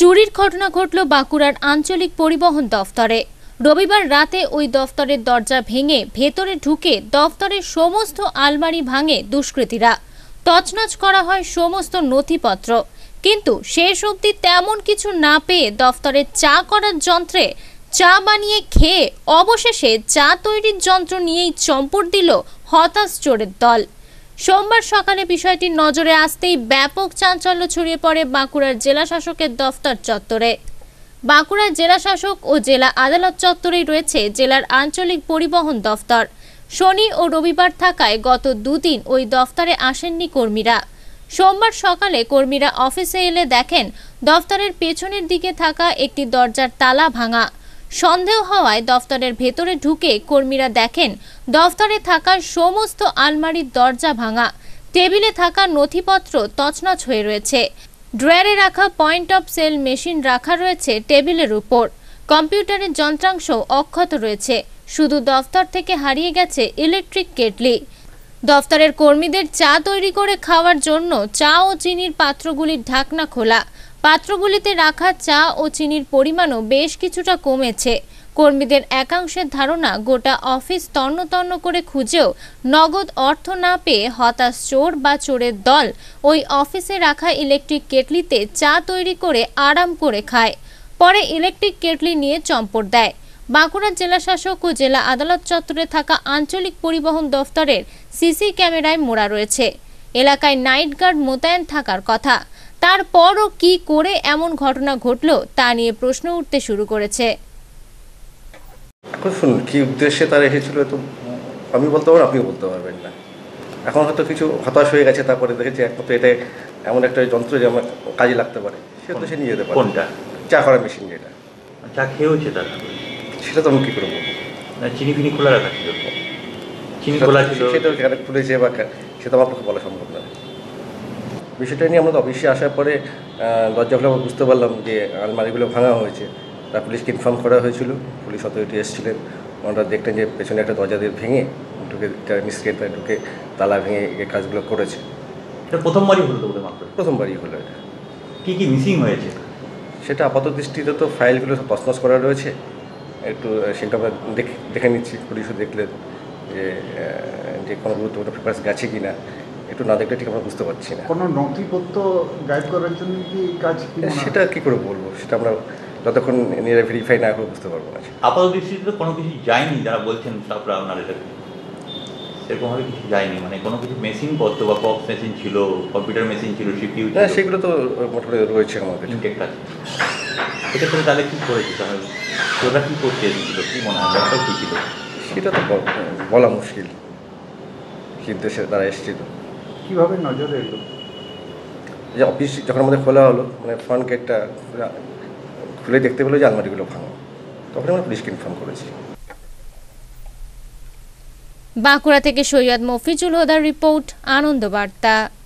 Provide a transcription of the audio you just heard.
চুরির ঘটনা ঘটল বাঁকুড়ার আঞ্চলিক পরিবহন দফতরে রবিবার রাতে ওই দফতরের দরজা ভেঙে ভেতরে ঢুকে দফতরের সমস্ত আলমারি ভাঙে দুষ্কৃতীরা তছনছ করা হয় সমস্ত নথিপত্র কিন্তু শেষ অবধি তেমন কিছু না পেয়ে দফতরের চা করার যন্ত্রে চা বানিয়ে খেয়ে অবশেষে চা তৈরির যন্ত্র নিয়েই চম্পট দিল হতাশ চোরের দল সোমবার সকালে বিষয়টি নজরে আসতেই ব্যাপক চাঞ্চল্য ছড়িয়ে পড়ে বাঁকুড়ার জেলা শাসকের দফতর চত্বরে বাঁকুড়ার জেলা শাসক ও জেলা আদালত চত্বরেই রয়েছে জেলার আঞ্চলিক পরিবহন দফতর শনি ও রবিবার থাকায় গত দুদিন ওই দফতরে আসেননি কর্মীরা সোমবার সকালে কর্মীরা অফিসে এলে দেখেন দফতরের পেছনের দিকে থাকা একটি দরজার তালা ভাঙা সন্দেহ হওয়ায় দফতরের ভেতরে ঢুকে কর্মীরা দেখেন দফতরে থাকা সমস্ত আলমারির দরজা ভাঙা টেবিলে থাকা নথিপত্র তছনছ হয়ে রয়েছে ড্রয়ারে রাখা পয়েন্ট অফ সেল মেশিন রাখা রয়েছে টেবিলের উপর কম্পিউটারের যন্ত্রাংশ অক্ষত রয়েছে শুধু দফতর থেকে হারিয়ে গেছে ইলেকট্রিক কেটলি দফতরের কর্মীদের চা তৈরি করে খাওয়ার জন্য চা ও চিনির পাত্রগুলির ঢাকনা খোলা পাত্রগুলিতে রাখা চা ও চিনির পরিমাণও বেশ কিছুটা কমেছে কর্মীদের একাংশের ধারণা গোটা অফিস তন্ন তন্ন করে খুঁজেও নগদ অর্থ না পেয়ে হতাশ চোর বা চোরের দল ওই অফিসে রাখা ইলেকট্রিক কেটলিতে চা তৈরি করে আরাম করে খায় পরে ইলেকট্রিক কেটলি নিয়ে চম্পট দেয় বাঁকুড়া জেলা শাসক ও জেলা আদালত চত্বরে থাকা আঞ্চলিক পরিবহন দফতরের সিসি ক্যামেরায় মোড়া রয়েছে এলাকায় নাইট গার্ড মোতায়েন থাকার কথা তারপরও কি করে এমন ঘটনা ঘটলো তা নিয়ে প্রশ্ন উঠতে শুরু করেছে শুনুন কী উদ্দেশ্যে তারা এসেছিল তো আমি বলতে পারবো আপনিও বলতে পারবেন না এখন হয়তো কিছু হতাশ হয়ে গেছে তারপরে দেখেছি একমাত্র এটা এমন একটা যন্ত্র যে আমার কাজে লাগতে পারে সে তো সে নিয়ে যেতে পারে কোনটা চা করা মেশিন যেটা চা খেয়েওছে তারা সেটা তো আমি কী করে বলবো চিনি ফিনি খোলা রাখা ছিল চিনি খোলা ছিল সেটা খুলেছে বা সেটা আমার পক্ষে বলা সম্ভব না বিষয়টা নিয়ে আমরা অফিসে আসার পরে দরজাগুলো আমরা বুঝতে পারলাম যে আলমারিগুলো ভাঙা হয়েছে তা পুলিশকে ইনফর্ম করা হয়েছিল পুলিশ অথরিটি এসেছিলেন ওনারা দেখলেন যে পেছনে একটা দরজা দিয়ে ভেঙে ঢুকে মিসকে ঢুকে তালা ভেঙে এই কাজগুলো করেছে এটা প্রথমবারই হলো মাত্র প্রথমবারই হলো এটা কী কী মিসিং হয়েছে সেটা আপাত দৃষ্টিতে তো ফাইলগুলো সব তসনস করা রয়েছে একটু সেটা আমরা দেখে দেখে নিচ্ছি পুলিশও দেখলেন যে যে কোনো গুরুত্বপূর্ণ পেপার্স গেছে কি না একটু না দেখলে ঠিক আমরা বুঝতে পারছি না কোনো নথিপত্র গাইড করার জন্য কি কাজ সেটা কি করে বলবো সেটা আমরা যতক্ষণ নিয়ে ভেরিফাই না করে বুঝতে পারবো না আপাতত দৃষ্টিতে কোনো কিছু যায়নি যারা বলছেন আপনারা আপনারা এটা সেরকমভাবে কিছু যায়নি মানে কোনো কিছু মেশিন পত্র বা বক্স মেশিন ছিল কম্পিউটার মেশিন ছিল সিপিউ হ্যাঁ সেগুলো তো মোটামুটি রয়েছে আমাদের ইনটেক্ট এটা করে তাহলে কী করেছে তাহলে ওরা কী করতে এসেছিল কী মনে হয় ব্যাপারটা কী ছিল সেটা তো বলা মুশকিল কিন্তু সে তারা এসেছিল কিভাবে নজরে এলো যে অফিস যখন আমাদের খোলা হলো মানে ফ্রন্ট গেটটা খুলে দেখতে পেলো যে আলমারিগুলো ভাঙো তখন আমরা পুলিশকে ইনফর্ম করেছি বাঁকুড়া থেকে সৈয়দ মফিজুল হোদার রিপোর্ট আনন্দ বার্তা